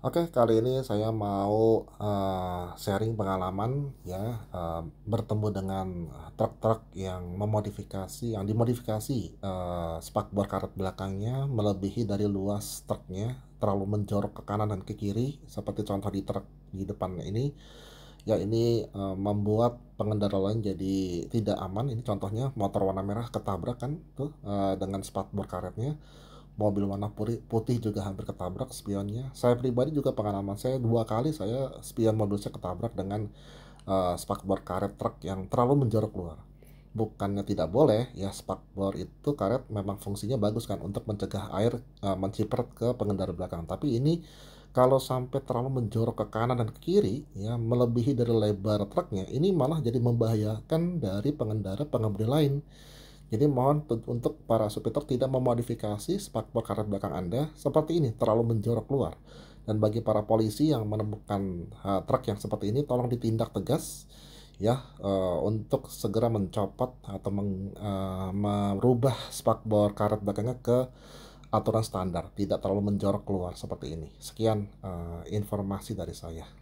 Oke, kali ini saya mau uh, sharing pengalaman ya uh, bertemu dengan truk-truk yang memodifikasi, yang dimodifikasi uh, eh, spakbor karet belakangnya melebihi dari luas truknya, terlalu menjorok ke kanan dan ke kiri, seperti contoh di truk di depan ini. Ya ini uh, membuat pengendara lain jadi tidak aman. Ini contohnya motor warna merah ketabrak kan tuh uh, dengan spakbor karetnya mobil warna putih juga hampir ketabrak spionnya. Saya pribadi juga pengalaman saya dua kali saya spion mobil saya ketabrak dengan uh, spakbor karet truk yang terlalu menjorok keluar. Bukannya tidak boleh, ya spakbor itu karet memang fungsinya bagus kan untuk mencegah air uh, eh, menciprat ke pengendara belakang. Tapi ini kalau sampai terlalu menjorok ke kanan dan ke kiri, ya melebihi dari lebar truknya, ini malah jadi membahayakan dari pengendara pengemudi lain jadi mohon untuk para supir tidak memodifikasi spakbor karet belakang Anda seperti ini, terlalu menjorok keluar. Dan bagi para polisi yang menemukan uh, truk yang seperti ini, tolong ditindak tegas ya uh, untuk segera mencopot atau meng, uh, merubah spakbor karet belakangnya ke aturan standar, tidak terlalu menjorok keluar seperti ini. Sekian uh, informasi dari saya.